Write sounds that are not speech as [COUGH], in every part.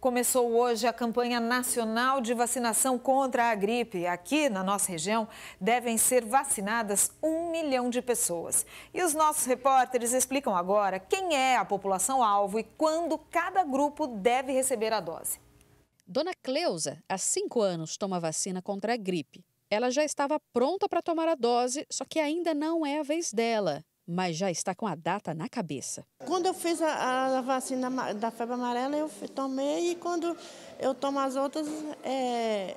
Começou hoje a campanha nacional de vacinação contra a gripe. Aqui na nossa região devem ser vacinadas um milhão de pessoas. E os nossos repórteres explicam agora quem é a população-alvo e quando cada grupo deve receber a dose. Dona Cleusa, há cinco anos, toma vacina contra a gripe. Ela já estava pronta para tomar a dose, só que ainda não é a vez dela mas já está com a data na cabeça. Quando eu fiz a, a vacina da febre amarela, eu tomei e quando eu tomo as outras, é,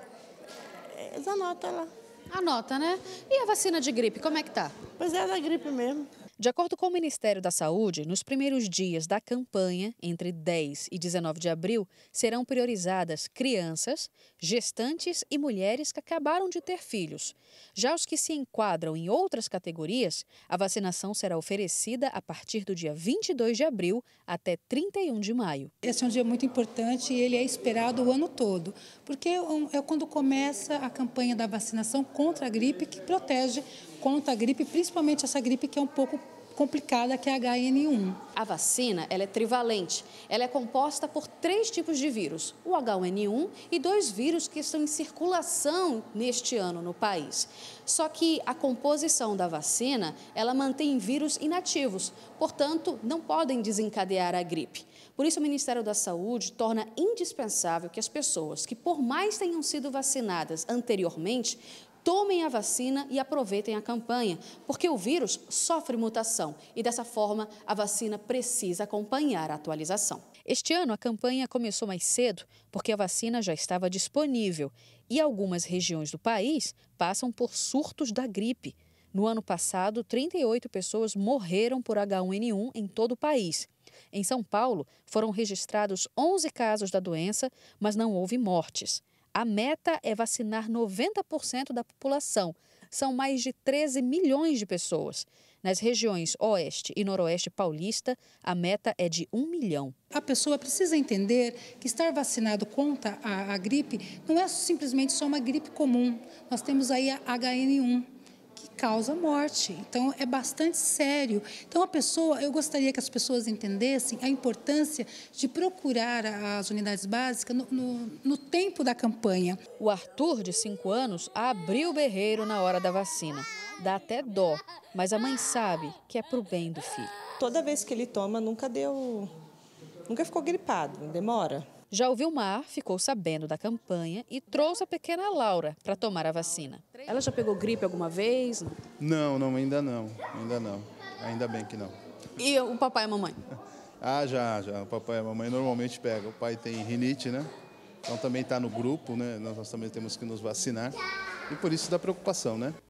é, eles anotam lá. Anota, né? E a vacina de gripe, como é que tá? Pois é, é da gripe mesmo. De acordo com o Ministério da Saúde, nos primeiros dias da campanha, entre 10 e 19 de abril, serão priorizadas crianças, gestantes e mulheres que acabaram de ter filhos. Já os que se enquadram em outras categorias, a vacinação será oferecida a partir do dia 22 de abril até 31 de maio. Esse é um dia muito importante e ele é esperado o ano todo, porque é, é quando começa a campanha da vacinação contra a gripe que protege contra a gripe, principalmente essa gripe que é um pouco complicada que é a HN1. A vacina ela é trivalente. Ela é composta por três tipos de vírus: o H1N1 e dois vírus que estão em circulação neste ano no país. Só que a composição da vacina ela mantém vírus inativos, portanto, não podem desencadear a gripe. Por isso, o Ministério da Saúde torna indispensável que as pessoas que, por mais tenham sido vacinadas anteriormente, tomem a vacina e aproveitem a campanha, porque o vírus sofre mutação e, dessa forma, a vacina precisa acompanhar a atualização. Este ano, a campanha começou mais cedo, porque a vacina já estava disponível e algumas regiões do país passam por surtos da gripe. No ano passado, 38 pessoas morreram por H1N1 em todo o país. Em São Paulo, foram registrados 11 casos da doença, mas não houve mortes. A meta é vacinar 90% da população. São mais de 13 milhões de pessoas. Nas regiões Oeste e Noroeste paulista, a meta é de 1 milhão. A pessoa precisa entender que estar vacinado contra a, a gripe não é simplesmente só uma gripe comum. Nós temos aí a HN1 que causa morte. Então, é bastante sério. Então, a pessoa, eu gostaria que as pessoas entendessem a importância de procurar as unidades básicas no, no, no tempo da campanha. O Arthur, de 5 anos, abriu o berreiro na hora da vacina. Dá até dó, mas a mãe sabe que é para o bem do filho. Toda vez que ele toma, nunca deu. Nunca ficou gripado, demora. Já o Vilmar ficou sabendo da campanha e trouxe a pequena Laura para tomar a vacina. Ela já pegou gripe alguma vez? Não, não, ainda não, ainda não. Ainda bem que não. E o papai e a mamãe? [LAUGHS] Ah, já, já. O papai e a mamãe normalmente pegam. O pai tem rinite, né? Então também está no grupo, né? Nós, nós também temos que nos vacinar. E por isso dá preocupação, né?